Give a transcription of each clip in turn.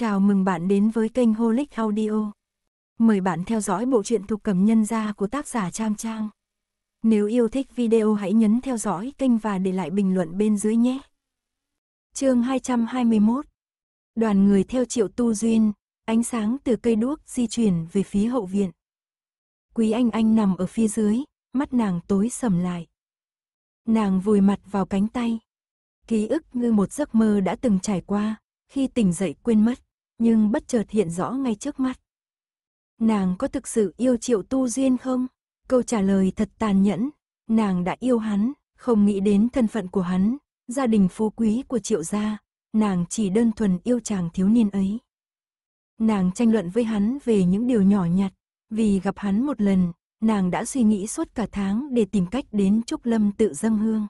Chào mừng bạn đến với kênh Holic Audio. Mời bạn theo dõi bộ truyện thuộc cầm nhân gia của tác giả Trang Trang. Nếu yêu thích video hãy nhấn theo dõi kênh và để lại bình luận bên dưới nhé. chương 221 Đoàn người theo triệu tu duyên, ánh sáng từ cây đuốc di chuyển về phía hậu viện. Quý Anh Anh nằm ở phía dưới, mắt nàng tối sầm lại. Nàng vùi mặt vào cánh tay. Ký ức như một giấc mơ đã từng trải qua, khi tỉnh dậy quên mất nhưng bất chợt hiện rõ ngay trước mắt. Nàng có thực sự yêu triệu tu duyên không? Câu trả lời thật tàn nhẫn, nàng đã yêu hắn, không nghĩ đến thân phận của hắn, gia đình phú quý của triệu gia, nàng chỉ đơn thuần yêu chàng thiếu niên ấy. Nàng tranh luận với hắn về những điều nhỏ nhặt, vì gặp hắn một lần, nàng đã suy nghĩ suốt cả tháng để tìm cách đến Trúc Lâm tự dâng hương.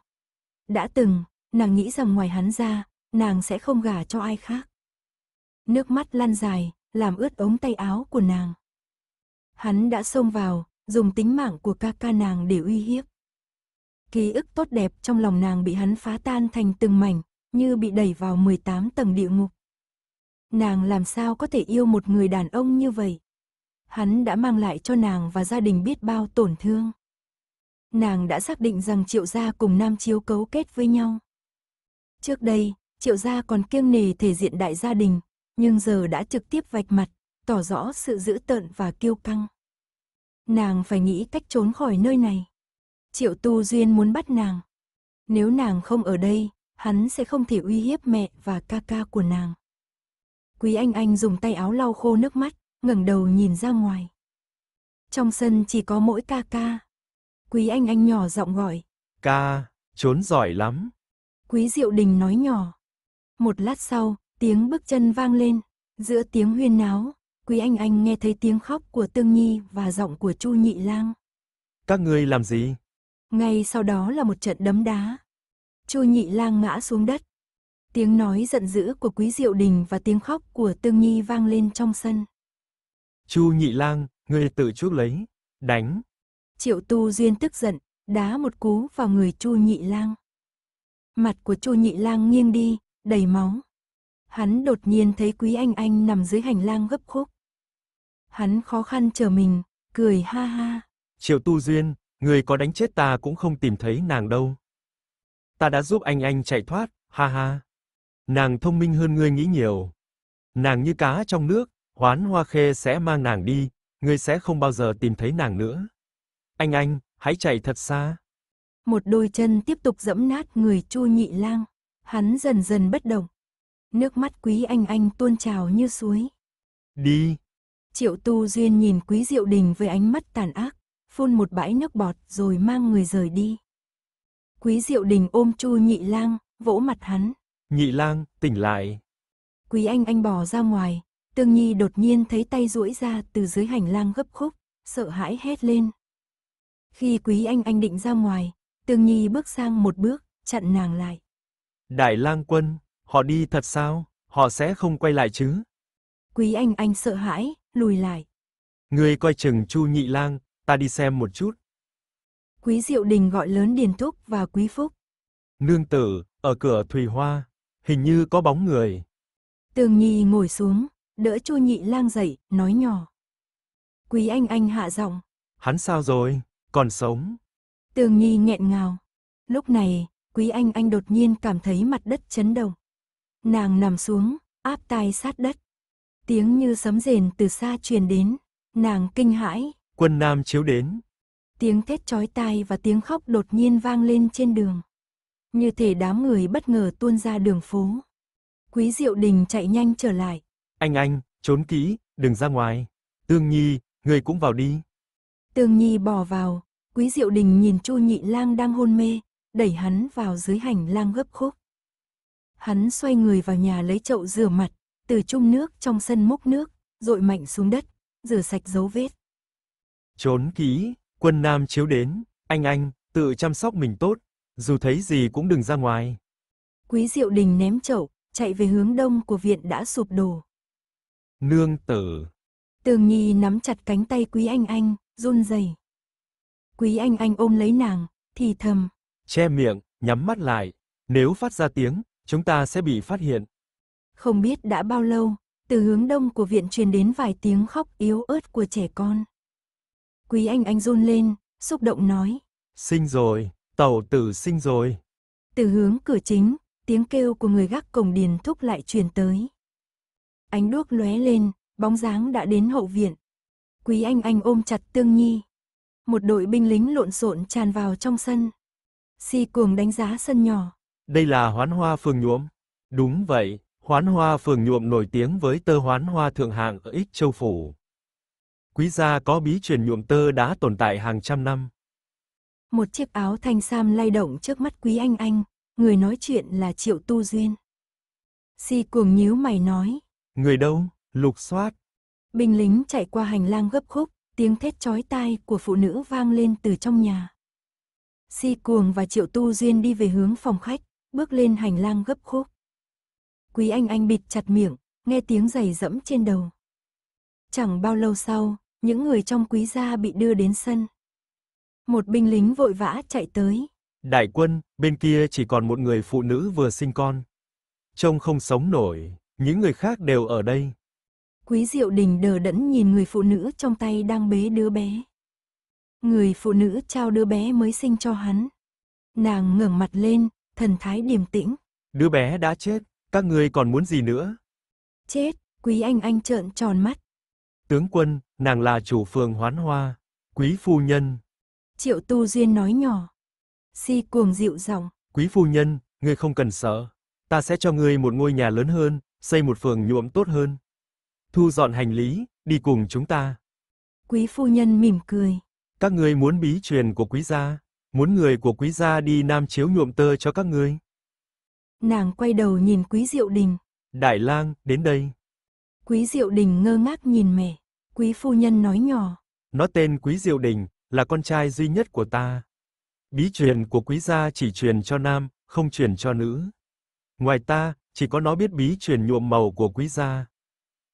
Đã từng, nàng nghĩ rằng ngoài hắn ra, nàng sẽ không gả cho ai khác. Nước mắt lăn dài, làm ướt ống tay áo của nàng. Hắn đã xông vào, dùng tính mạng của ca ca nàng để uy hiếp. Ký ức tốt đẹp trong lòng nàng bị hắn phá tan thành từng mảnh, như bị đẩy vào 18 tầng địa ngục. Nàng làm sao có thể yêu một người đàn ông như vậy? Hắn đã mang lại cho nàng và gia đình biết bao tổn thương. Nàng đã xác định rằng Triệu Gia cùng Nam Chiếu cấu kết với nhau. Trước đây, Triệu Gia còn kiêng nề thể diện đại gia đình, nhưng giờ đã trực tiếp vạch mặt, tỏ rõ sự dữ tợn và kiêu căng. Nàng phải nghĩ cách trốn khỏi nơi này. Triệu Tu Duyên muốn bắt nàng. Nếu nàng không ở đây, hắn sẽ không thể uy hiếp mẹ và ca ca của nàng. Quý Anh Anh dùng tay áo lau khô nước mắt, ngẩng đầu nhìn ra ngoài. Trong sân chỉ có mỗi ca ca. Quý Anh Anh nhỏ giọng gọi. Ca, trốn giỏi lắm. Quý Diệu Đình nói nhỏ. Một lát sau, Tiếng bước chân vang lên, giữa tiếng huyên náo, Quý Anh Anh nghe thấy tiếng khóc của Tương Nhi và giọng của Chu Nhị Lang. Các ngươi làm gì? Ngay sau đó là một trận đấm đá. Chu Nhị Lang ngã xuống đất. Tiếng nói giận dữ của Quý Diệu Đình và tiếng khóc của Tương Nhi vang lên trong sân. Chu Nhị Lang, ngươi tự chuốc lấy, đánh. Triệu Tu Duyên tức giận, đá một cú vào người Chu Nhị Lang. Mặt của Chu Nhị Lang nghiêng đi, đầy máu hắn đột nhiên thấy Quý Anh Anh nằm dưới hành lang gấp khúc. Hắn khó khăn chờ mình, cười ha ha. Triệu Tu Duyên, người có đánh chết ta cũng không tìm thấy nàng đâu. Ta đã giúp anh anh chạy thoát, ha ha. Nàng thông minh hơn ngươi nghĩ nhiều. Nàng như cá trong nước, Hoán Hoa Khê sẽ mang nàng đi, ngươi sẽ không bao giờ tìm thấy nàng nữa. Anh anh, hãy chạy thật xa. Một đôi chân tiếp tục dẫm nát người Chu Nhị Lang, hắn dần dần bất động, Nước mắt quý anh anh tuôn trào như suối. Đi. Triệu tu duyên nhìn quý diệu đình với ánh mắt tàn ác, phun một bãi nước bọt rồi mang người rời đi. Quý diệu đình ôm chu nhị lang, vỗ mặt hắn. Nhị lang, tỉnh lại. Quý anh anh bò ra ngoài, tương nhi đột nhiên thấy tay duỗi ra từ dưới hành lang gấp khúc, sợ hãi hét lên. Khi quý anh anh định ra ngoài, tương nhi bước sang một bước, chặn nàng lại. Đại lang quân. Họ đi thật sao? Họ sẽ không quay lại chứ? Quý anh anh sợ hãi, lùi lại. người coi chừng Chu Nhị Lang, ta đi xem một chút. Quý Diệu Đình gọi lớn Điền thúc và Quý Phúc. Nương tử, ở cửa Thùy Hoa, hình như có bóng người. Tường Nhi ngồi xuống, đỡ Chu Nhị Lang dậy, nói nhỏ. Quý anh anh hạ giọng. Hắn sao rồi, còn sống. Tường Nhi nghẹn ngào. Lúc này, Quý anh anh đột nhiên cảm thấy mặt đất chấn động. Nàng nằm xuống, áp tai sát đất. Tiếng như sấm rền từ xa truyền đến, nàng kinh hãi. Quân Nam chiếu đến. Tiếng thét chói tai và tiếng khóc đột nhiên vang lên trên đường. Như thể đám người bất ngờ tuôn ra đường phố. Quý Diệu Đình chạy nhanh trở lại. Anh anh, trốn kỹ, đừng ra ngoài. Tương Nhi, người cũng vào đi. Tương Nhi bỏ vào, Quý Diệu Đình nhìn Chu Nhị Lang đang hôn mê, đẩy hắn vào dưới hành lang gấp khúc. Hắn xoay người vào nhà lấy chậu rửa mặt, từ chung nước trong sân múc nước, dội mạnh xuống đất, rửa sạch dấu vết. Trốn kỹ, quân nam chiếu đến, anh anh, tự chăm sóc mình tốt, dù thấy gì cũng đừng ra ngoài. Quý Diệu Đình ném chậu, chạy về hướng đông của viện đã sụp đổ. Nương tử. Tường Nhi nắm chặt cánh tay Quý Anh Anh, run rẩy. Quý Anh Anh ôm lấy nàng, thì thầm. Che miệng, nhắm mắt lại, nếu phát ra tiếng, Chúng ta sẽ bị phát hiện. Không biết đã bao lâu, từ hướng đông của viện truyền đến vài tiếng khóc yếu ớt của trẻ con. Quý anh anh run lên, xúc động nói. Sinh rồi, tàu tử sinh rồi. Từ hướng cửa chính, tiếng kêu của người gác cổng điền thúc lại truyền tới. Ánh đuốc lóe lên, bóng dáng đã đến hậu viện. Quý anh anh ôm chặt Tương Nhi. Một đội binh lính lộn xộn tràn vào trong sân. Si cuồng đánh giá sân nhỏ. Đây là hoán hoa phường nhuộm. Đúng vậy, hoán hoa phường nhuộm nổi tiếng với tơ hoán hoa thượng hạng ở Ích Châu Phủ. Quý gia có bí truyền nhuộm tơ đã tồn tại hàng trăm năm. Một chiếc áo thanh sam lay động trước mắt Quý Anh Anh, người nói chuyện là Triệu Tu Duyên. Si cuồng nhíu mày nói. Người đâu? Lục soát. Binh lính chạy qua hành lang gấp khúc, tiếng thét chói tai của phụ nữ vang lên từ trong nhà. Si cuồng và Triệu Tu Duyên đi về hướng phòng khách bước lên hành lang gấp khúc. Quý anh anh bịt chặt miệng, nghe tiếng giày dẫm trên đầu. Chẳng bao lâu sau, những người trong quý gia bị đưa đến sân. Một binh lính vội vã chạy tới. Đại quân, bên kia chỉ còn một người phụ nữ vừa sinh con. Trông không sống nổi, những người khác đều ở đây. Quý Diệu Đình đờ đẫn nhìn người phụ nữ trong tay đang bế đứa bé. Người phụ nữ trao đứa bé mới sinh cho hắn. Nàng ngẩng mặt lên, thần thái điềm tĩnh. Đứa bé đã chết, các người còn muốn gì nữa? Chết, quý anh anh trợn tròn mắt. Tướng quân, nàng là chủ phường hoán hoa, quý phu nhân. Triệu tu duyên nói nhỏ. Si cuồng dịu giọng. Quý phu nhân, người không cần sợ. Ta sẽ cho người một ngôi nhà lớn hơn, xây một phường nhuộm tốt hơn. Thu dọn hành lý, đi cùng chúng ta. Quý phu nhân mỉm cười. Các người muốn bí truyền của quý gia, muốn người của quý gia đi nam chiếu nhuộm tơ cho các ngươi. Nàng quay đầu nhìn quý diệu đình. Đại lang, đến đây. Quý diệu đình ngơ ngác nhìn mẹ. Quý phu nhân nói nhỏ. Nó tên quý diệu đình, là con trai duy nhất của ta. Bí truyền của quý gia chỉ truyền cho nam, không truyền cho nữ. Ngoài ta, chỉ có nó biết bí truyền nhuộm màu của quý gia.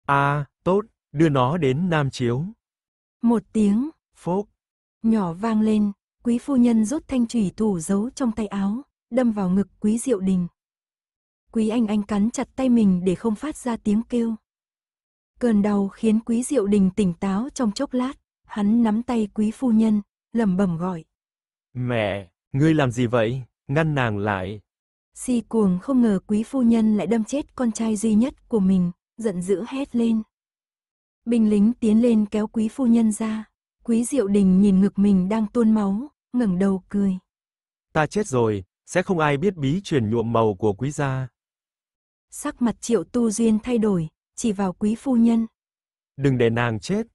A, à, tốt, đưa nó đến Nam Chiếu. Một tiếng, phốc, nhỏ vang lên, quý phu nhân rút thanh thủy thủ giấu trong tay áo, đâm vào ngực quý diệu đình. Quý anh anh cắn chặt tay mình để không phát ra tiếng kêu. Cơn đau khiến quý diệu đình tỉnh táo trong chốc lát, hắn nắm tay quý phu nhân, lẩm bẩm gọi. Mẹ, ngươi làm gì vậy? Ngăn nàng lại. Si cuồng không ngờ quý phu nhân lại đâm chết con trai duy nhất của mình, giận dữ hét lên. Binh lính tiến lên kéo quý phu nhân ra, quý diệu đình nhìn ngực mình đang tuôn máu, ngẩng đầu cười. Ta chết rồi, sẽ không ai biết bí truyền nhuộm màu của quý gia. Sắc mặt Triệu Tu Duyên thay đổi, chỉ vào quý phu nhân. Đừng để nàng chết.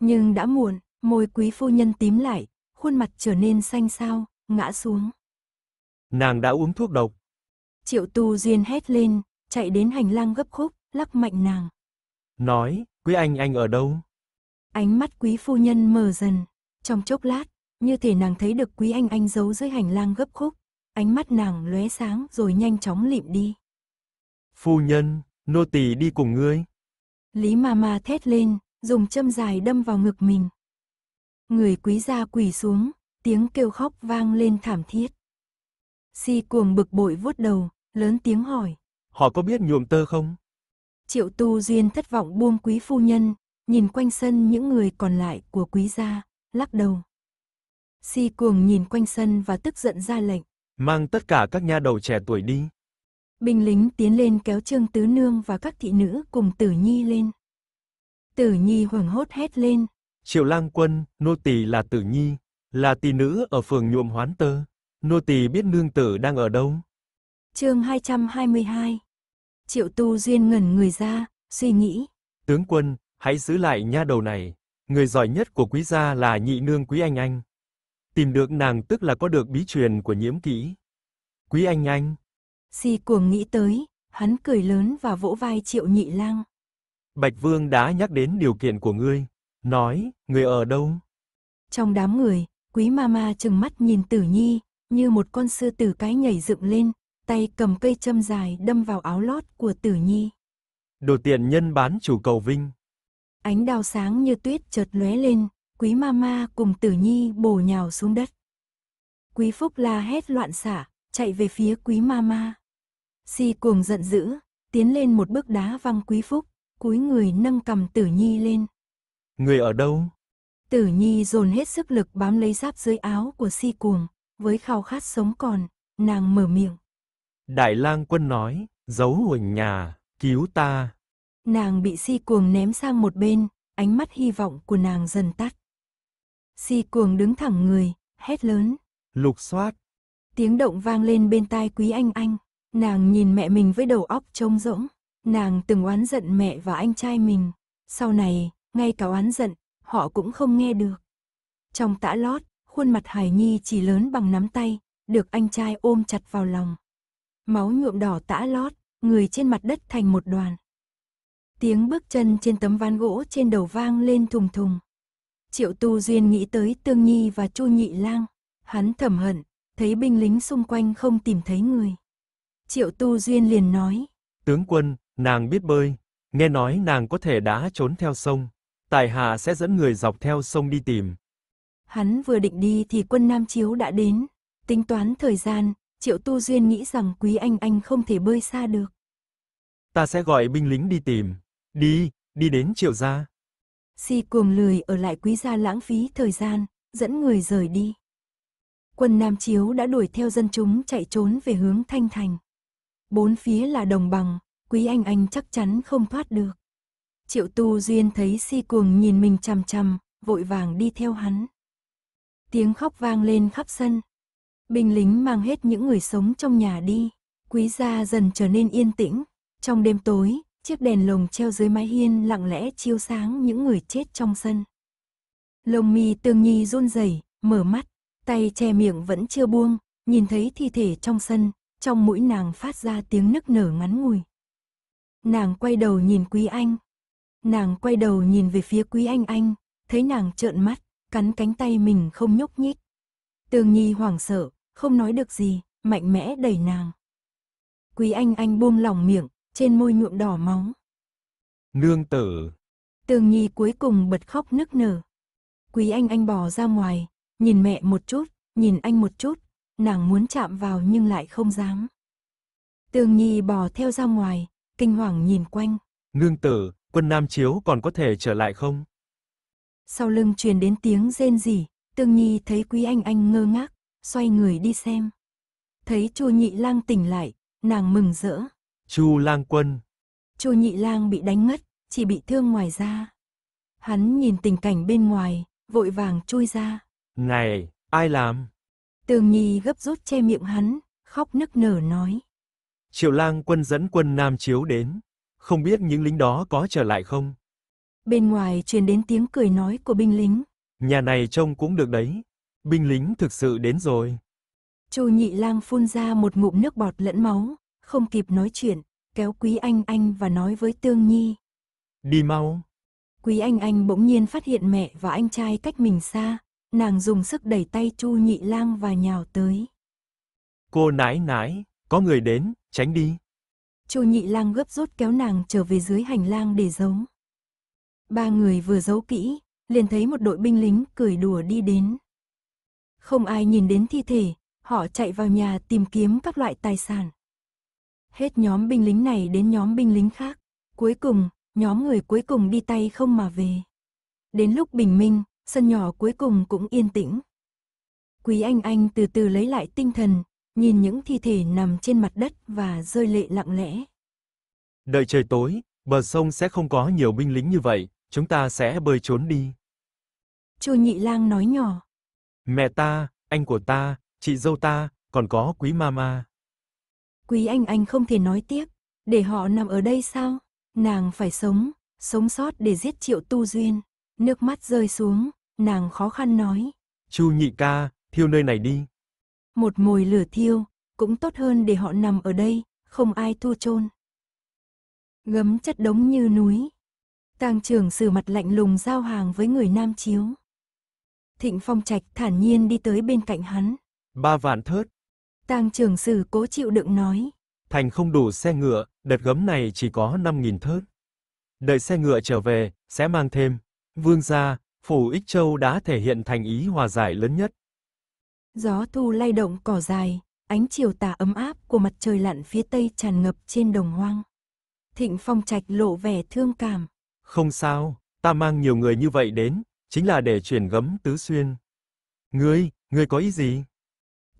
Nhưng đã muộn, môi quý phu nhân tím lại, khuôn mặt trở nên xanh xao, ngã xuống. Nàng đã uống thuốc độc. Triệu Tu Duyên hét lên, chạy đến hành lang gấp khúc, lắc mạnh nàng. Nói, quý anh anh ở đâu? Ánh mắt quý phu nhân mờ dần, trong chốc lát, như thể nàng thấy được quý anh anh giấu dưới hành lang gấp khúc, ánh mắt nàng lóe sáng rồi nhanh chóng lịm đi. Phu nhân, nô tỳ đi cùng ngươi. Lý ma ma thét lên, dùng châm dài đâm vào ngực mình. Người quý gia quỳ xuống, tiếng kêu khóc vang lên thảm thiết. Si cuồng bực bội vuốt đầu, lớn tiếng hỏi. Họ có biết nhuộm tơ không? Triệu tu duyên thất vọng buông quý phu nhân, nhìn quanh sân những người còn lại của quý gia, lắc đầu. Si cuồng nhìn quanh sân và tức giận ra lệnh. Mang tất cả các nha đầu trẻ tuổi đi. Bình lính tiến lên kéo Trương Tứ Nương và các thị nữ cùng Tử Nhi lên. Tử Nhi hoảng hốt hét lên. Triệu lang quân, nô tỳ là Tử Nhi, là tỳ nữ ở phường nhuộm hoán tơ. Nô tỳ biết nương tử đang ở đâu. chương 222 Triệu tu duyên ngẩn người ra, suy nghĩ. Tướng quân, hãy giữ lại nha đầu này. Người giỏi nhất của quý gia là nhị nương quý anh anh. Tìm được nàng tức là có được bí truyền của nhiễm kỹ. Quý anh anh. Si cuồng nghĩ tới, hắn cười lớn và vỗ vai triệu nhị lang. Bạch Vương đã nhắc đến điều kiện của ngươi, nói, người ở đâu? Trong đám người, quý mama chừng mắt nhìn tử nhi, như một con sư tử cái nhảy dựng lên, tay cầm cây châm dài đâm vào áo lót của tử nhi. Đồ tiện nhân bán chủ cầu vinh. Ánh đào sáng như tuyết chợt lóe lên, quý mama cùng tử nhi bổ nhào xuống đất. Quý phúc la hét loạn xả, chạy về phía quý mama. Si cuồng giận dữ, tiến lên một bước đá văng quý phúc, cúi người nâng cầm tử nhi lên. Người ở đâu? Tử nhi dồn hết sức lực bám lấy giáp dưới áo của si cuồng, với khao khát sống còn, nàng mở miệng. Đại lang quân nói, giấu huỳnh nhà, cứu ta. Nàng bị si cuồng ném sang một bên, ánh mắt hy vọng của nàng dần tắt. Si cuồng đứng thẳng người, hét lớn. Lục xoát. Tiếng động vang lên bên tai quý anh anh. Nàng nhìn mẹ mình với đầu óc trông rỗng. Nàng từng oán giận mẹ và anh trai mình. Sau này, ngay cả oán giận, họ cũng không nghe được. Trong tã lót, khuôn mặt Hải Nhi chỉ lớn bằng nắm tay, được anh trai ôm chặt vào lòng. Máu nhuộm đỏ tã lót, người trên mặt đất thành một đoàn. Tiếng bước chân trên tấm ván gỗ trên đầu vang lên thùng thùng. Triệu Tu Duyên nghĩ tới Tương Nhi và Chu Nhị Lang, hắn thầm hận, thấy binh lính xung quanh không tìm thấy người. Triệu Tu Duyên liền nói, tướng quân, nàng biết bơi, nghe nói nàng có thể đã trốn theo sông, tài hạ sẽ dẫn người dọc theo sông đi tìm. Hắn vừa định đi thì quân Nam Chiếu đã đến, tính toán thời gian, Triệu Tu Duyên nghĩ rằng Quý Anh Anh không thể bơi xa được. Ta sẽ gọi binh lính đi tìm, đi, đi đến Triệu gia. Si cuồng lười ở lại quý gia lãng phí thời gian, dẫn người rời đi. Quân Nam Chiếu đã đuổi theo dân chúng chạy trốn về hướng Thanh Thành. Bốn phía là đồng bằng, quý anh anh chắc chắn không thoát được. Triệu Tu Duyên thấy si cuồng nhìn mình chằm chằm, vội vàng đi theo hắn. Tiếng khóc vang lên khắp sân. Binh lính mang hết những người sống trong nhà đi. Quý gia dần trở nên yên tĩnh. Trong đêm tối, Chiếc đèn lồng treo dưới mái hiên lặng lẽ chiếu sáng những người chết trong sân. Lồng mi tương nhi run rẩy, mở mắt, tay che miệng vẫn chưa buông, nhìn thấy thi thể trong sân, trong mũi nàng phát ra tiếng nức nở ngắn ngùi Nàng quay đầu nhìn quý anh. Nàng quay đầu nhìn về phía quý anh anh, thấy nàng trợn mắt, cắn cánh tay mình không nhúc nhích. Tường Nhi hoảng sợ, không nói được gì, mạnh mẽ đẩy nàng. Quý anh anh buông lỏng miệng, trên môi nhuộm đỏ máu. Nương tử. Tường Nhi cuối cùng bật khóc nức nở. Quý anh anh bò ra ngoài, nhìn mẹ một chút, nhìn anh một chút, nàng muốn chạm vào nhưng lại không dám. Tường Nhi bò theo ra ngoài, kinh hoàng nhìn quanh. Nương tử, quân Nam Chiếu còn có thể trở lại không? Sau lưng truyền đến tiếng rên rỉ, Tường Nhi thấy Quý Anh Anh ngơ ngác, xoay người đi xem. Thấy Chu Nhị Lang tỉnh lại, nàng mừng rỡ. Chu Lang Quân. Chu Nhị Lang bị đánh ngất, chỉ bị thương ngoài da. Hắn nhìn tình cảnh bên ngoài, vội vàng chui ra. Này, ai làm? Tường Nhi gấp rút che miệng hắn, khóc nức nở nói. Triệu Lang Quân dẫn quân Nam Chiếu đến, không biết những lính đó có trở lại không? Bên ngoài truyền đến tiếng cười nói của binh lính. Nhà này trông cũng được đấy, binh lính thực sự đến rồi. Chu Nhị Lang phun ra một ngụm nước bọt lẫn máu, không kịp nói chuyện, kéo Quý Anh Anh và nói với Tương Nhi. Đi mau. Quý Anh Anh bỗng nhiên phát hiện mẹ và anh trai cách mình xa, nàng dùng sức đẩy tay Chu Nhị Lang và nhào tới. Cô nái nái, có người đến, tránh đi. Chu Nhị Lang gấp rút kéo nàng trở về dưới hành lang để giấu. Ba người vừa giấu kỹ, liền thấy một đội binh lính cười đùa đi đến. Không ai nhìn đến thi thể, họ chạy vào nhà tìm kiếm các loại tài sản hết nhóm binh lính này đến nhóm binh lính khác. Cuối cùng, nhóm người cuối cùng đi tay không mà về. Đến lúc bình minh, sân nhỏ cuối cùng cũng yên tĩnh. Quý Anh Anh từ từ lấy lại tinh thần, nhìn những thi thể nằm trên mặt đất và rơi lệ lặng lẽ. Đợi trời tối, bờ sông sẽ không có nhiều binh lính như vậy, chúng ta sẽ bơi trốn đi. Chu Nhị Lang nói nhỏ. Mẹ ta, anh của ta, chị dâu ta, còn có quý mama. Quý Anh Anh không thể nói tiếp, để họ nằm ở đây sao? Nàng phải sống, sống sót để giết Triệu Tu Duyên. Nước mắt rơi xuống, nàng khó khăn nói. Chu nhị ca, thiêu nơi này đi. Một mồi lửa thiêu, cũng tốt hơn để họ nằm ở đây, không ai thu chôn. Gấm chất đống như núi. Tang trưởng sử mặt lạnh lùng giao hàng với người nam chiếu. Thịnh Phong Trạch thản nhiên đi tới bên cạnh hắn. Ba vạn thớt, Tang trưởng sử cố chịu đựng nói. Thành không đủ xe ngựa, đợt gấm này chỉ có 5.000 thớt. Đợi xe ngựa trở về, sẽ mang thêm. Vương gia, phủ Ích Châu đã thể hiện thành ý hòa giải lớn nhất. Gió thu lay động cỏ dài, ánh chiều tà ấm áp của mặt trời lặn phía tây tràn ngập trên đồng hoang. Thịnh Phong Trạch lộ vẻ thương cảm. Không sao, ta mang nhiều người như vậy đến, chính là để chuyển gấm tứ xuyên. Ngươi, ngươi có ý gì?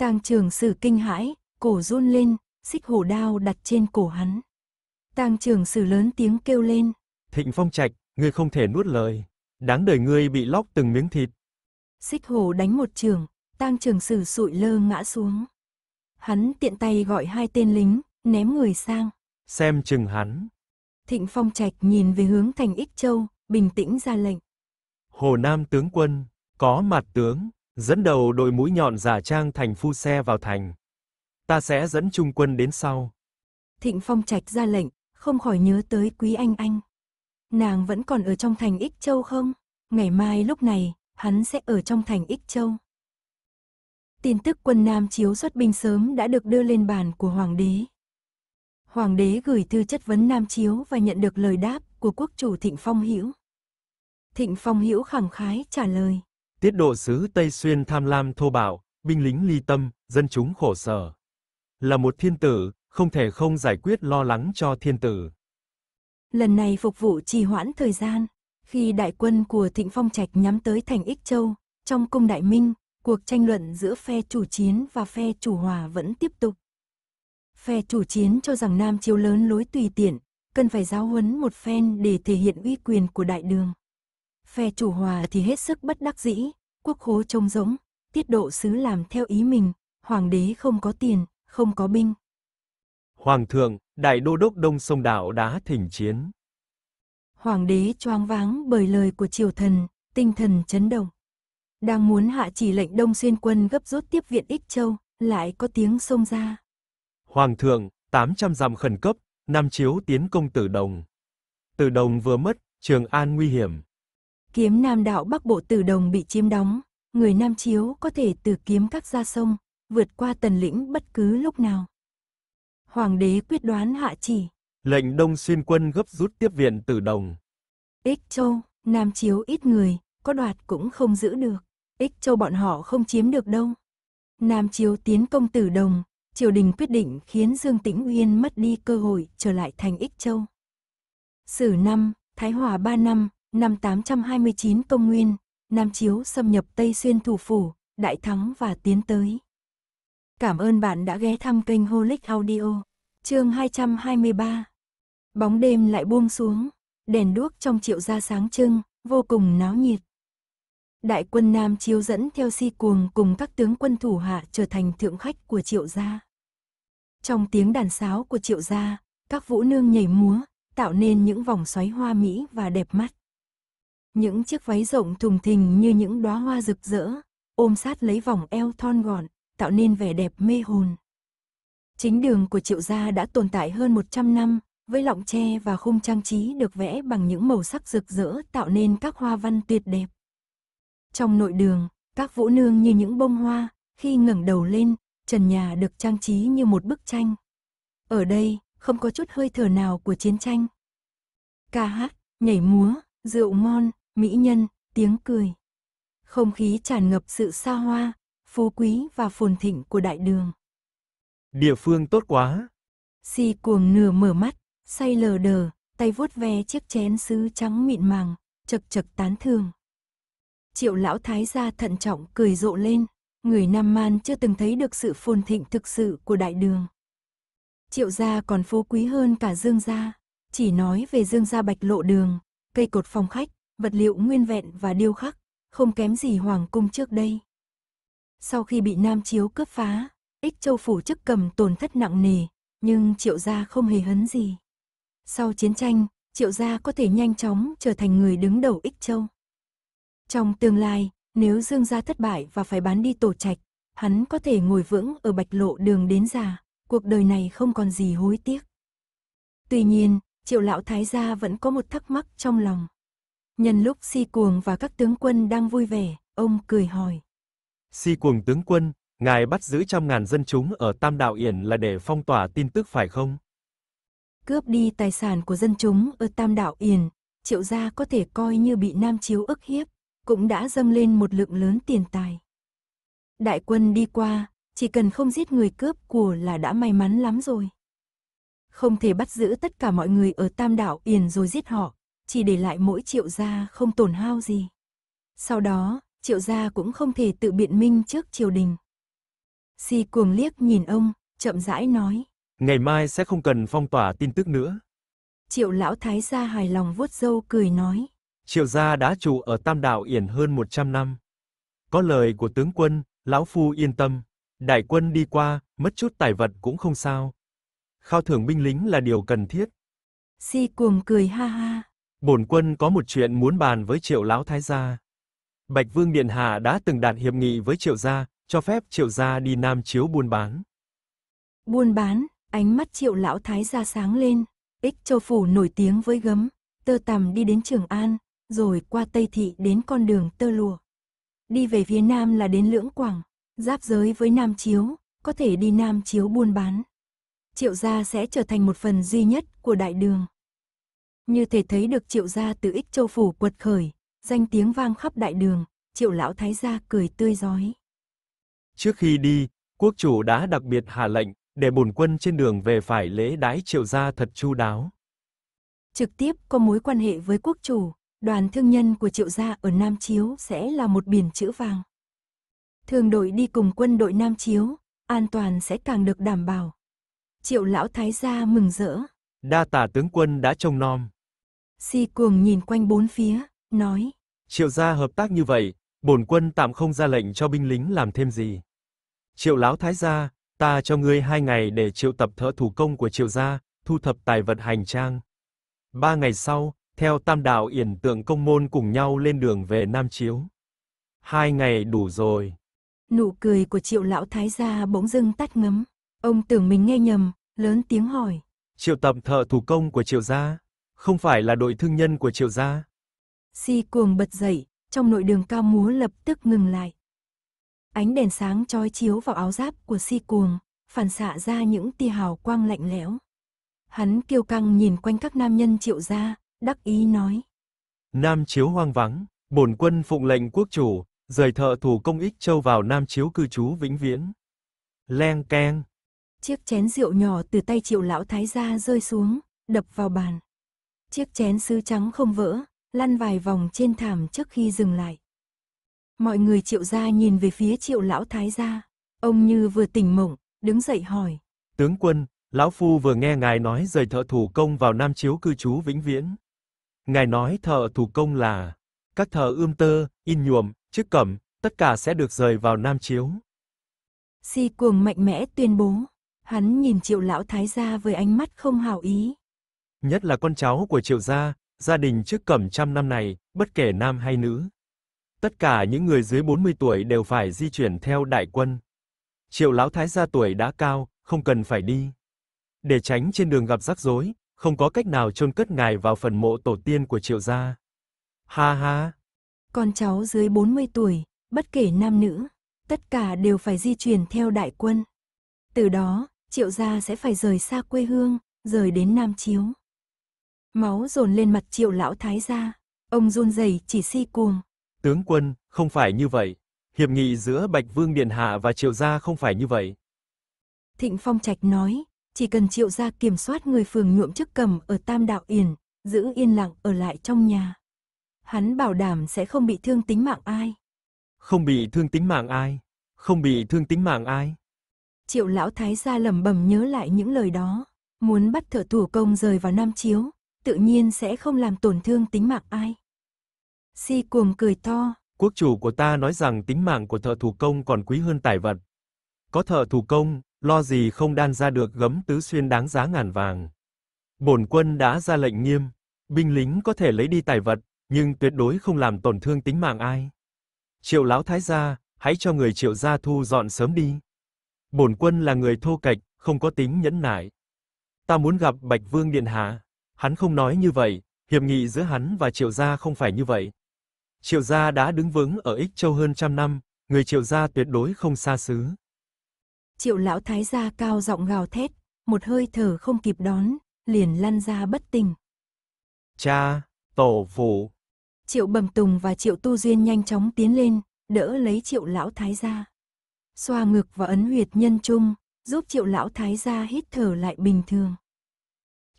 Tàng trường sử kinh hãi, cổ run lên, xích hổ đao đặt trên cổ hắn. Tàng trường sử lớn tiếng kêu lên. Thịnh phong trạch, ngươi không thể nuốt lời. Đáng đời ngươi bị lóc từng miếng thịt. Xích hổ đánh một trường, tang trường sử sụi lơ ngã xuống. Hắn tiện tay gọi hai tên lính, ném người sang. Xem chừng hắn. Thịnh phong trạch nhìn về hướng thành ích châu, bình tĩnh ra lệnh. Hồ Nam tướng quân, có mặt tướng. Dẫn đầu đội mũi nhọn giả trang thành phu xe vào thành. Ta sẽ dẫn trung quân đến sau. Thịnh Phong Trạch ra lệnh, không khỏi nhớ tới Quý Anh Anh. Nàng vẫn còn ở trong thành Ích Châu không? Ngày mai lúc này, hắn sẽ ở trong thành Ích Châu. Tin tức quân Nam chiếu xuất binh sớm đã được đưa lên bàn của Hoàng đế. Hoàng đế gửi thư chất vấn Nam chiếu và nhận được lời đáp của quốc chủ Thịnh Phong Hữu. Thịnh Phong Hữu khẳng khái trả lời. Tiết độ sứ Tây Xuyên tham lam thô bạo, binh lính ly tâm, dân chúng khổ sở. Là một thiên tử, không thể không giải quyết lo lắng cho thiên tử. Lần này phục vụ trì hoãn thời gian, khi đại quân của Thịnh Phong Trạch nhắm tới thành Ích Châu, trong cung Đại Minh, cuộc tranh luận giữa phe chủ chiến và phe chủ hòa vẫn tiếp tục. Phe chủ chiến cho rằng Nam Chiếu lớn lối tùy tiện, cần phải giáo huấn một phen để thể hiện uy quyền của đại đường phe chủ hòa thì hết sức bất đắc dĩ, quốc khố trông rỗng, tiết độ sứ làm theo ý mình, hoàng đế không có tiền, không có binh. Hoàng thượng, đại đô đốc đông sông đảo đá thỉnh chiến. Hoàng đế choáng váng bởi lời của triều thần, tinh thần chấn động. Đang muốn hạ chỉ lệnh đông xuyên quân gấp rút tiếp viện ích châu, lại có tiếng sông ra. Hoàng thượng, 800 dặm khẩn cấp, Nam Chiếu tiến công Tử Đồng. Tử Đồng vừa mất, Trường An nguy hiểm. Kiếm nam đạo Bắc Bộ Tử Đồng bị chiếm đóng, người Nam Chiếu có thể từ kiếm các ra sông, vượt qua tần lĩnh bất cứ lúc nào. Hoàng đế quyết đoán hạ chỉ. Lệnh Đông Xuyên quân gấp rút tiếp viện Tử Đồng. Ích Châu, Nam Chiếu ít người, có đoạt cũng không giữ được. Ích Châu bọn họ không chiếm được đâu. Nam Chiếu tiến công Tử Đồng, triều đình quyết định khiến Dương Tĩnh Uyên mất đi cơ hội trở lại thành Ích Châu. Sử năm, Thái Hòa ba năm, Năm 829 công nguyên, Nam Chiếu xâm nhập Tây Xuyên thủ phủ, đại thắng và tiến tới. Cảm ơn bạn đã ghé thăm kênh Holic Audio, chương 223. Bóng đêm lại buông xuống, đèn đuốc trong triệu gia sáng trưng, vô cùng náo nhiệt. Đại quân Nam Chiếu dẫn theo si cuồng cùng các tướng quân thủ hạ trở thành thượng khách của triệu gia. Trong tiếng đàn sáo của triệu gia, các vũ nương nhảy múa, tạo nên những vòng xoáy hoa mỹ và đẹp mắt. Những chiếc váy rộng thùng thình như những đóa hoa rực rỡ, ôm sát lấy vòng eo thon gọn, tạo nên vẻ đẹp mê hồn. Chính đường của triệu gia đã tồn tại hơn 100 năm, với lọng tre và khung trang trí được vẽ bằng những màu sắc rực rỡ tạo nên các hoa văn tuyệt đẹp. Trong nội đường, các vũ nương như những bông hoa, khi ngẩng đầu lên, trần nhà được trang trí như một bức tranh. Ở đây, không có chút hơi thở nào của chiến tranh. Ca hát, nhảy múa, rượu ngon, mỹ nhân, tiếng cười. Không khí tràn ngập sự xa hoa, phú quý và phồn thịnh của đại đường. Địa phương tốt quá. Si cuồng nửa mở mắt, say lờ đờ, tay vuốt ve chiếc chén sứ trắng mịn màng, chật chật tán thường. Triệu lão thái gia thận trọng cười rộ lên, người Nam Man chưa từng thấy được sự phồn thịnh thực sự của đại đường. Triệu gia còn phú quý hơn cả Dương gia, chỉ nói về Dương gia bạch lộ đường, cây cột phòng khách, vật liệu nguyên vẹn và điêu khắc, không kém gì hoàng cung trước đây. Sau khi bị Nam Chiếu cướp phá, Ích Châu phủ chức cầm tổn thất nặng nề, nhưng Triệu gia không hề hấn gì. Sau chiến tranh, Triệu gia có thể nhanh chóng trở thành người đứng đầu Ích Châu. Trong tương lai, nếu Dương gia thất bại và phải bán đi tổ trạch, hắn có thể ngồi vững ở bạch lộ đường đến già, cuộc đời này không còn gì hối tiếc. Tuy nhiên, Triệu lão thái gia vẫn có một thắc mắc trong lòng. Nhân lúc si cuồng và các tướng quân đang vui vẻ, ông cười hỏi. Si cuồng tướng quân, ngài bắt giữ trăm ngàn dân chúng ở Tam Đạo Yển là để phong tỏa tin tức phải không? Cướp đi tài sản của dân chúng ở Tam Đạo Yển, triệu gia có thể coi như bị Nam Chiếu ức hiếp, cũng đã dâng lên một lượng lớn tiền tài. Đại quân đi qua, chỉ cần không giết người cướp của là đã may mắn lắm rồi. Không thể bắt giữ tất cả mọi người ở Tam đạo Yển rồi giết họ, chỉ để lại mỗi triệu gia không tổn hao gì. Sau đó, triệu gia cũng không thể tự biện minh trước triều đình. Si cuồng liếc nhìn ông, chậm rãi nói. Ngày mai sẽ không cần phong tỏa tin tức nữa. Triệu lão thái gia hài lòng vuốt râu cười nói. Triệu gia đã trụ ở Tam đạo Yển hơn 100 năm. Có lời của tướng quân, lão phu yên tâm. Đại quân đi qua, mất chút tài vật cũng không sao. Khao thưởng binh lính là điều cần thiết. Si cuồng cười ha ha. Bổn quân có một chuyện muốn bàn với Triệu lão thái gia. Bạch Vương điện hạ đã từng đạt hiệp nghị với Triệu gia, cho phép Triệu gia đi Nam chiếu buôn bán. Buôn bán? Ánh mắt Triệu lão thái gia sáng lên, Ích Châu phủ nổi tiếng với gấm, tơ tằm đi đến Trường An, rồi qua Tây thị đến con đường tơ lụa. Đi về phía nam là đến Lưỡng Quảng, giáp giới với Nam Chiếu, có thể đi Nam Chiếu buôn bán. Triệu gia sẽ trở thành một phần duy nhất của đại đường. Như thể thấy được triệu gia từ ích châu phủ quật khởi, danh tiếng vang khắp đại đường, triệu lão thái gia cười tươi rói. Trước khi đi, quốc chủ đã đặc biệt hạ lệnh, để bổn quân trên đường về phải lễ đái triệu gia thật chu đáo. Trực tiếp có mối quan hệ với quốc chủ, đoàn thương nhân của triệu gia ở Nam Chiếu sẽ là một biển chữ vàng. Thường đội đi cùng quân đội Nam Chiếu, an toàn sẽ càng được đảm bảo. Triệu lão thái gia mừng rỡ. Đa tả tướng quân đã trông nom. Si cuồng nhìn quanh bốn phía, nói. Triệu gia hợp tác như vậy, bổn quân tạm không ra lệnh cho binh lính làm thêm gì. Triệu lão thái gia, ta cho ngươi hai ngày để triệu tập thợ thủ công của triệu gia, thu thập tài vật hành trang. Ba ngày sau, theo tam đạo yển tượng công môn cùng nhau lên đường về Nam Chiếu. Hai ngày đủ rồi. Nụ cười của triệu lão thái gia bỗng dưng tắt ngấm. Ông tưởng mình nghe nhầm, lớn tiếng hỏi. Triệu tập thợ thủ công của triệu gia không phải là đội thương nhân của triệu gia. Si cuồng bật dậy, trong nội đường cao múa lập tức ngừng lại. Ánh đèn sáng trói chiếu vào áo giáp của si cuồng, phản xạ ra những tia hào quang lạnh lẽo. Hắn kiêu căng nhìn quanh các nam nhân triệu gia, đắc ý nói. Nam chiếu hoang vắng, bổn quân phụng lệnh quốc chủ, rời thợ thủ công ích châu vào nam chiếu cư trú vĩnh viễn. Leng keng. Chiếc chén rượu nhỏ từ tay triệu lão thái gia rơi xuống, đập vào bàn. Chiếc chén sứ trắng không vỡ, lăn vài vòng trên thảm trước khi dừng lại. Mọi người triệu gia nhìn về phía triệu lão thái gia. Ông như vừa tỉnh mộng, đứng dậy hỏi. Tướng quân, lão phu vừa nghe ngài nói rời thợ thủ công vào Nam Chiếu cư trú vĩnh viễn. Ngài nói thợ thủ công là các thợ ươm tơ, in nhuộm, chức cẩm, tất cả sẽ được rời vào Nam Chiếu. Si cuồng mạnh mẽ tuyên bố. Hắn nhìn triệu lão thái gia với ánh mắt không hào ý nhất là con cháu của Triệu gia, gia đình trước cẩm trăm năm này, bất kể nam hay nữ. Tất cả những người dưới 40 tuổi đều phải di chuyển theo đại quân. Triệu lão thái gia tuổi đã cao, không cần phải đi. Để tránh trên đường gặp rắc rối, không có cách nào chôn cất ngài vào phần mộ tổ tiên của Triệu gia. Ha ha. Con cháu dưới 40 tuổi, bất kể nam nữ, tất cả đều phải di chuyển theo đại quân. Từ đó, Triệu gia sẽ phải rời xa quê hương, rời đến Nam Chiếu. Máu dồn lên mặt triệu lão thái gia. Ông run rẩy chỉ si cuồng. Tướng quân, không phải như vậy. Hiệp nghị giữa Bạch Vương Điện Hạ và triệu gia không phải như vậy. Thịnh Phong Trạch nói, chỉ cần triệu gia kiểm soát người phường nhuộm chức cầm ở Tam Đạo Yển, giữ yên lặng ở lại trong nhà. Hắn bảo đảm sẽ không bị thương tính mạng ai. Không bị thương tính mạng ai? Không bị thương tính mạng ai? Triệu lão thái gia lẩm bẩm nhớ lại những lời đó, muốn bắt thợ thủ công rời vào Nam Chiếu, tự nhiên sẽ không làm tổn thương tính mạng ai. Si cuồng cười to. Quốc chủ của ta nói rằng tính mạng của thợ thủ công còn quý hơn tài vật. Có thợ thủ công, lo gì không đan ra được gấm tứ xuyên đáng giá ngàn vàng. Bổn quân đã ra lệnh nghiêm, binh lính có thể lấy đi tài vật, nhưng tuyệt đối không làm tổn thương tính mạng ai. Triệu lão thái gia, hãy cho người Triệu gia thu dọn sớm đi. Bổn quân là người thô kệch, không có tính nhẫn nại. Ta muốn gặp Bạch Vương điện hạ. Hắn không nói như vậy, hiệp nghị giữa hắn và Triệu gia không phải như vậy. Triệu gia đã đứng vững ở Ích Châu hơn trăm năm, người Triệu gia tuyệt đối không xa xứ. Triệu lão thái gia cao giọng gào thét, một hơi thở không kịp đón, liền lăn ra bất tỉnh. Cha, tổ phụ. Triệu Bẩm Tùng và Triệu Tu Duyên nhanh chóng tiến lên, đỡ lấy Triệu lão thái gia. Xoa ngực và ấn huyệt nhân trung, giúp Triệu lão thái gia hít thở lại bình thường.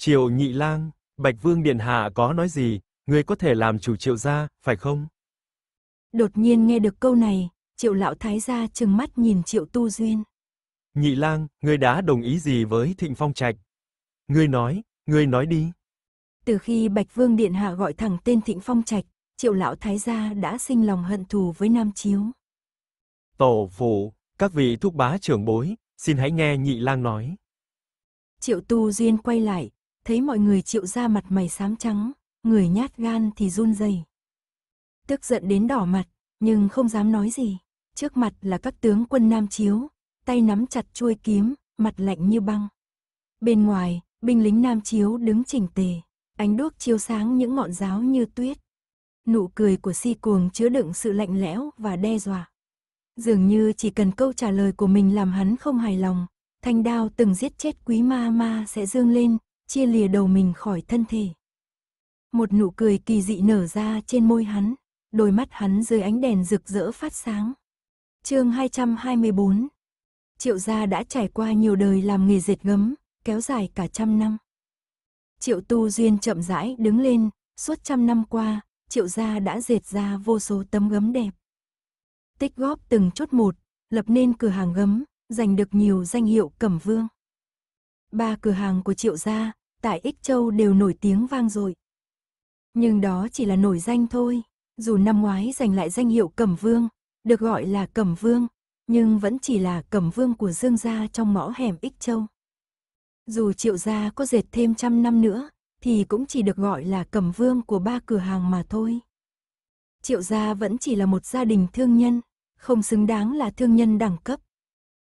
Triều Nhị Lang, Bạch Vương Điện Hạ có nói gì, ngươi có thể làm chủ triệu gia, phải không? Đột nhiên nghe được câu này, triệu lão thái gia trừng mắt nhìn triệu tu duyên. Nhị lang, ngươi đã đồng ý gì với thịnh phong trạch? Ngươi nói, ngươi nói đi. Từ khi Bạch Vương Điện Hạ gọi thẳng tên thịnh phong trạch, triệu lão thái gia đã sinh lòng hận thù với Nam Chiếu. Tổ phụ, các vị thúc bá trưởng bối, xin hãy nghe nhị lang nói. Triệu tu duyên quay lại, thấy mọi người chịu ra mặt mày xám trắng, người nhát gan thì run rẩy. Tức giận đến đỏ mặt, nhưng không dám nói gì. Trước mặt là các tướng quân Nam Chiếu, tay nắm chặt chuôi kiếm, mặt lạnh như băng. Bên ngoài, binh lính Nam Chiếu đứng chỉnh tề, ánh đuốc chiếu sáng những ngọn giáo như tuyết. Nụ cười của si cuồng chứa đựng sự lạnh lẽo và đe dọa. Dường như chỉ cần câu trả lời của mình làm hắn không hài lòng, thanh đao từng giết chết quý ma ma sẽ dương lên, chia lìa đầu mình khỏi thân thể. Một nụ cười kỳ dị nở ra trên môi hắn, đôi mắt hắn dưới ánh đèn rực rỡ phát sáng. chương 224 Triệu gia đã trải qua nhiều đời làm nghề dệt gấm, kéo dài cả trăm năm. Triệu tu duyên chậm rãi đứng lên, suốt trăm năm qua, triệu gia đã dệt ra vô số tấm gấm đẹp. Tích góp từng chút một, lập nên cửa hàng gấm, giành được nhiều danh hiệu cẩm vương. Ba cửa hàng của triệu gia, tại Ích Châu đều nổi tiếng vang dội. Nhưng đó chỉ là nổi danh thôi, dù năm ngoái giành lại danh hiệu Cẩm Vương, được gọi là Cẩm Vương, nhưng vẫn chỉ là Cẩm Vương của Dương gia trong mõ hẻm Ích Châu. Dù Triệu gia có dệt thêm trăm năm nữa, thì cũng chỉ được gọi là Cẩm Vương của ba cửa hàng mà thôi. Triệu gia vẫn chỉ là một gia đình thương nhân, không xứng đáng là thương nhân đẳng cấp.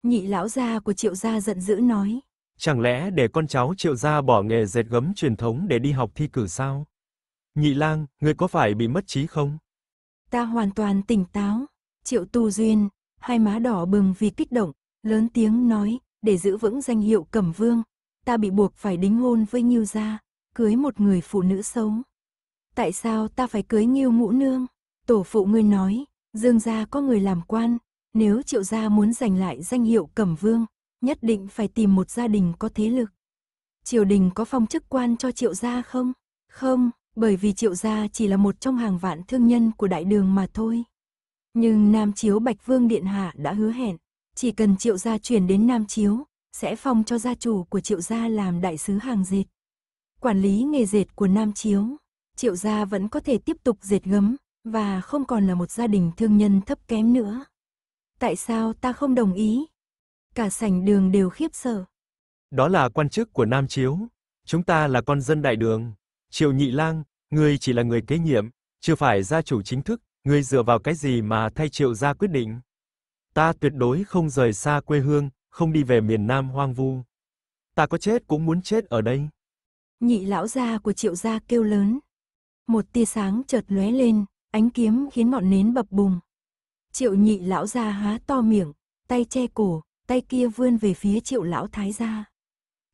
Nhị lão gia của Triệu gia giận dữ nói: Chẳng lẽ để con cháu triệu gia bỏ nghề dệt gấm truyền thống để đi học thi cử sao? Nhị lang, ngươi có phải bị mất trí không? Ta hoàn toàn tỉnh táo. Triệu tu duyên, hai má đỏ bừng vì kích động, lớn tiếng nói, để giữ vững danh hiệu cẩm vương, ta bị buộc phải đính hôn với Nhiêu gia, cưới một người phụ nữ xấu. Tại sao ta phải cưới Nhiêu ngũ nương? Tổ phụ ngươi nói, Dương gia có người làm quan, nếu Triệu gia muốn giành lại danh hiệu Cẩm Vương, nhất định phải tìm một gia đình có thế lực. Triều đình có phong chức quan cho triệu gia không? Không, bởi vì triệu gia chỉ là một trong hàng vạn thương nhân của đại đường mà thôi. Nhưng Nam Chiếu Bạch Vương Điện Hạ đã hứa hẹn, chỉ cần triệu gia chuyển đến Nam Chiếu, sẽ phong cho gia chủ của triệu gia làm đại sứ hàng dệt. Quản lý nghề dệt của Nam Chiếu, triệu gia vẫn có thể tiếp tục dệt gấm, và không còn là một gia đình thương nhân thấp kém nữa. Tại sao ta không đồng ý? Cả sảnh đường đều khiếp sợ. Đó là quan chức của Nam Chiếu. Chúng ta là con dân đại đường. Triệu Nhị Lang, ngươi chỉ là người kế nhiệm, chưa phải gia chủ chính thức, ngươi dựa vào cái gì mà thay Triệu gia quyết định? Ta tuyệt đối không rời xa quê hương, không đi về miền Nam hoang vu. Ta có chết cũng muốn chết ở đây. Nhị lão gia của Triệu gia kêu lớn. Một tia sáng chợt lóe lên, ánh kiếm khiến ngọn nến bập bùng. Triệu Nhị lão gia há to miệng, tay che cổ, tay kia vươn về phía triệu lão thái gia.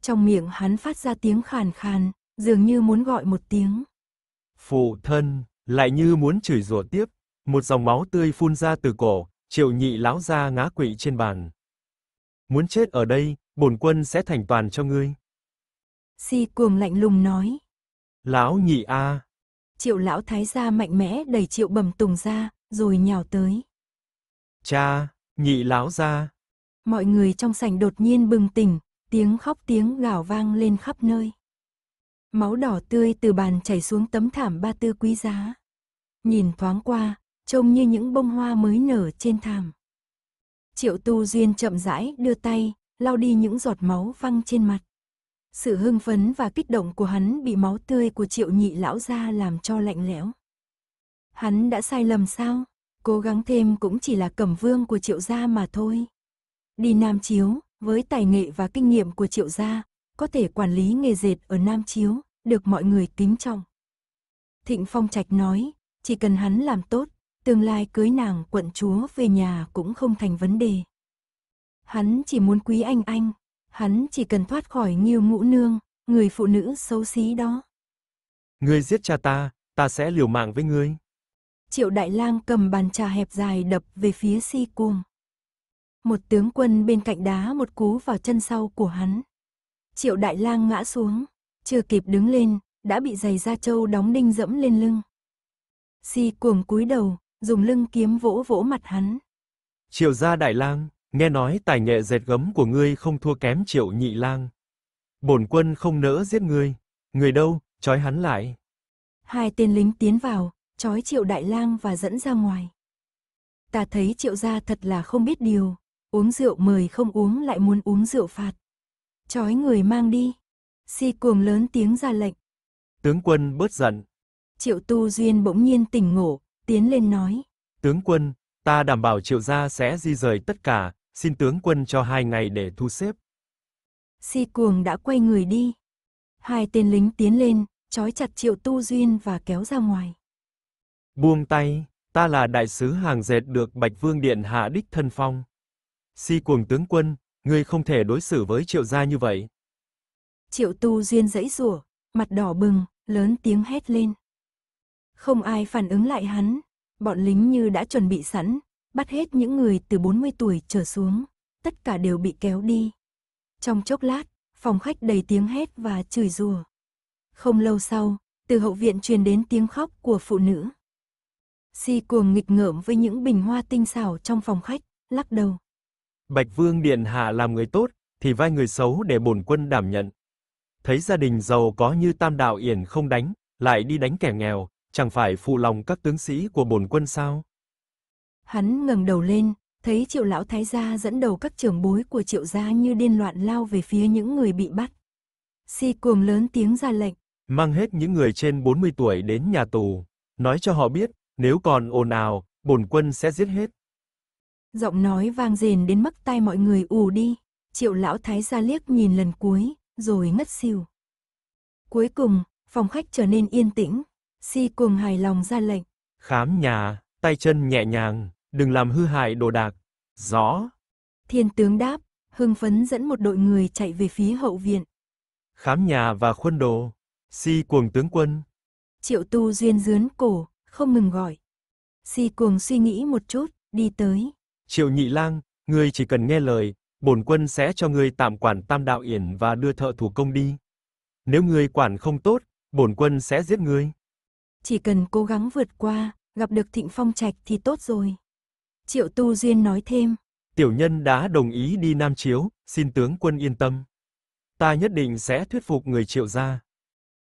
Trong miệng hắn phát ra tiếng khàn khàn, dường như muốn gọi một tiếng. Phụ thân, lại như muốn chửi rủa tiếp, một dòng máu tươi phun ra từ cổ, triệu nhị lão gia ngã quỵ trên bàn. Muốn chết ở đây, bổn quân sẽ thành toàn cho ngươi. Si cuồng lạnh lùng nói. Lão nhị a. Triệu lão thái gia mạnh mẽ đẩy triệu bầm tùng ra, rồi nhào tới. Cha, nhị lão gia mọi người trong sảnh đột nhiên bừng tỉnh, tiếng khóc tiếng gào vang lên khắp nơi. Máu đỏ tươi từ bàn chảy xuống tấm thảm ba tư quý giá. Nhìn thoáng qua, trông như những bông hoa mới nở trên thảm. Triệu Tu Duyên chậm rãi đưa tay, lau đi những giọt máu văng trên mặt. Sự hưng phấn và kích động của hắn bị máu tươi của triệu nhị lão ra làm cho lạnh lẽo. Hắn đã sai lầm sao? Cố gắng thêm cũng chỉ là cẩm vương của triệu gia mà thôi. Đi Nam Chiếu, với tài nghệ và kinh nghiệm của triệu gia, có thể quản lý nghề dệt ở Nam Chiếu, được mọi người kính trọng. Thịnh Phong Trạch nói, chỉ cần hắn làm tốt, tương lai cưới nàng quận chúa về nhà cũng không thành vấn đề. Hắn chỉ muốn quý anh anh, hắn chỉ cần thoát khỏi nghiêu ngũ nương, người phụ nữ xấu xí đó. Người giết cha ta, ta sẽ liều mạng với ngươi. Triệu Đại Lang cầm bàn trà hẹp dài đập về phía si cuồng. Một tướng quân bên cạnh đá một cú vào chân sau của hắn. Triệu đại lang ngã xuống, chưa kịp đứng lên, đã bị giày da trâu đóng đinh dẫm lên lưng. Si cuồng cúi đầu, dùng lưng kiếm vỗ vỗ mặt hắn. Triệu gia đại lang, nghe nói tài nghệ dệt gấm của ngươi không thua kém triệu nhị lang. Bổn quân không nỡ giết ngươi, người đâu, trói hắn lại. Hai tên lính tiến vào, trói triệu đại lang và dẫn ra ngoài. Ta thấy triệu gia thật là không biết điều, uống rượu mời không uống lại muốn uống rượu phạt. Chói người mang đi. Si cuồng lớn tiếng ra lệnh. Tướng quân bớt giận. Triệu Tu Duyên bỗng nhiên tỉnh ngộ, tiến lên nói. Tướng quân, ta đảm bảo triệu gia sẽ di rời tất cả, xin tướng quân cho hai ngày để thu xếp. Si cuồng đã quay người đi. Hai tên lính tiến lên, trói chặt triệu tu duyên và kéo ra ngoài. Buông tay, ta là đại sứ hàng dệt được Bạch Vương Điện Hạ Đích Thân Phong. Si cuồng tướng quân, ngươi không thể đối xử với triệu gia như vậy. Triệu tu duyên dãy rủa, mặt đỏ bừng, lớn tiếng hét lên. Không ai phản ứng lại hắn, bọn lính như đã chuẩn bị sẵn, bắt hết những người từ 40 tuổi trở xuống, tất cả đều bị kéo đi. Trong chốc lát, phòng khách đầy tiếng hét và chửi rủa. Không lâu sau, từ hậu viện truyền đến tiếng khóc của phụ nữ. Si cuồng nghịch ngợm với những bình hoa tinh xảo trong phòng khách, lắc đầu. Bạch Vương Điện Hạ làm người tốt, thì vai người xấu để bổn quân đảm nhận. Thấy gia đình giàu có như Tam Đạo Yển không đánh, lại đi đánh kẻ nghèo, chẳng phải phụ lòng các tướng sĩ của bổn quân sao? Hắn ngẩng đầu lên, thấy triệu lão thái gia dẫn đầu các trưởng bối của triệu gia như điên loạn lao về phía những người bị bắt. Si cuồng lớn tiếng ra lệnh. Mang hết những người trên 40 tuổi đến nhà tù, nói cho họ biết, nếu còn ồn ào, bổn quân sẽ giết hết. Giọng nói vang rền đến mức tai mọi người ù đi. Triệu lão thái ra liếc nhìn lần cuối, rồi ngất xỉu. Cuối cùng, phòng khách trở nên yên tĩnh. Si cuồng hài lòng ra lệnh. Khám nhà, tay chân nhẹ nhàng, đừng làm hư hại đồ đạc. Gió. Thiên tướng đáp, hưng phấn dẫn một đội người chạy về phía hậu viện. Khám nhà và khuôn đồ. Si cuồng tướng quân. Triệu tu duyên dướn cổ, không ngừng gọi. Si cuồng suy nghĩ một chút, đi tới, Triệu Nhị Lang, ngươi chỉ cần nghe lời, bổn quân sẽ cho ngươi tạm quản Tam Đạo Yển và đưa thợ thủ công đi. Nếu ngươi quản không tốt, bổn quân sẽ giết ngươi. Chỉ cần cố gắng vượt qua, gặp được Thịnh Phong Trạch thì tốt rồi. Triệu Tu Duyên nói thêm. Tiểu nhân đã đồng ý đi Nam Chiếu, xin tướng quân yên tâm. Ta nhất định sẽ thuyết phục người triệu gia.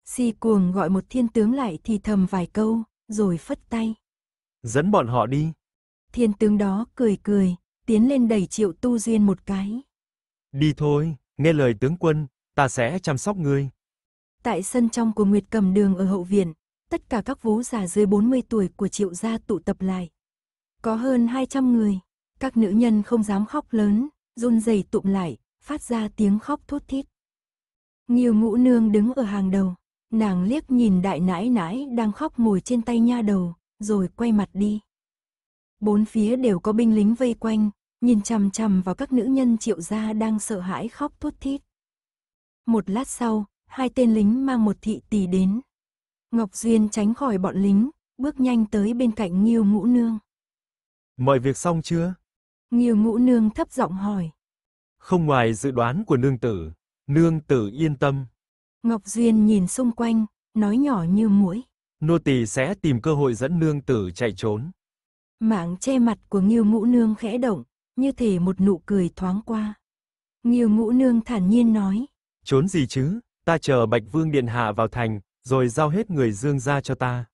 Si cuồng gọi một thiên tướng lại thì thầm vài câu, rồi phất tay. Dẫn bọn họ đi. Thiên tướng đó cười cười, tiến lên đẩy triệu tu duyên một cái. Đi thôi, nghe lời tướng quân, ta sẽ chăm sóc ngươi. Tại sân trong của Nguyệt Cầm Đường ở hậu viện, tất cả các vú già dưới 40 tuổi của triệu gia tụ tập lại. Có hơn 200 người, các nữ nhân không dám khóc lớn, run rẩy tụm lại, phát ra tiếng khóc thút thít. Nhiều ngũ nương đứng ở hàng đầu, nàng liếc nhìn đại nãi nãi đang khóc ngồi trên tay nha đầu, rồi quay mặt đi. Bốn phía đều có binh lính vây quanh, nhìn chằm chằm vào các nữ nhân triệu gia đang sợ hãi khóc thút thít. Một lát sau, hai tên lính mang một thị tỷ đến. Ngọc Duyên tránh khỏi bọn lính, bước nhanh tới bên cạnh Nghiêu Ngũ Nương. Mọi việc xong chưa? Nghiêu Ngũ Nương thấp giọng hỏi. Không ngoài dự đoán của nương tử, nương tử yên tâm. Ngọc Duyên nhìn xung quanh, nói nhỏ như mũi Nô tỳ sẽ tìm cơ hội dẫn nương tử chạy trốn. Mạng che mặt của Nghiêu Ngũ Nương khẽ động, như thể một nụ cười thoáng qua. Nghiêu Ngũ Nương thản nhiên nói. Trốn gì chứ, ta chờ Bạch Vương Điện Hạ vào thành, rồi giao hết người dương gia cho ta.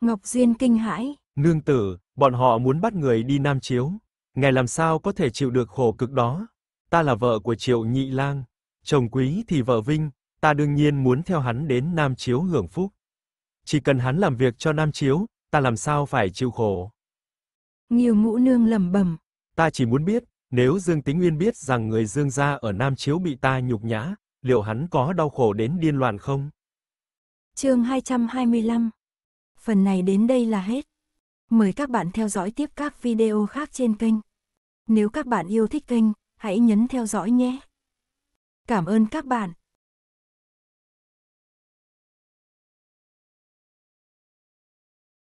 Ngọc Duyên kinh hãi. Nương tử, bọn họ muốn bắt người đi Nam Chiếu. Ngài làm sao có thể chịu được khổ cực đó? Ta là vợ của Triệu Nhị Lang, chồng quý thì vợ Vinh, ta đương nhiên muốn theo hắn đến Nam Chiếu hưởng phúc. Chỉ cần hắn làm việc cho Nam Chiếu, ta làm sao phải chịu khổ nhiều ngũ nương lẩm bẩm. Ta chỉ muốn biết, nếu Dương Tĩnh Nguyên biết rằng người Dương gia ở Nam Chiếu bị ta nhục nhã, liệu hắn có đau khổ đến điên loạn không? Chương 225 Phần này đến đây là hết. Mời các bạn theo dõi tiếp các video khác trên kênh. Nếu các bạn yêu thích kênh, hãy nhấn theo dõi nhé. Cảm ơn các bạn.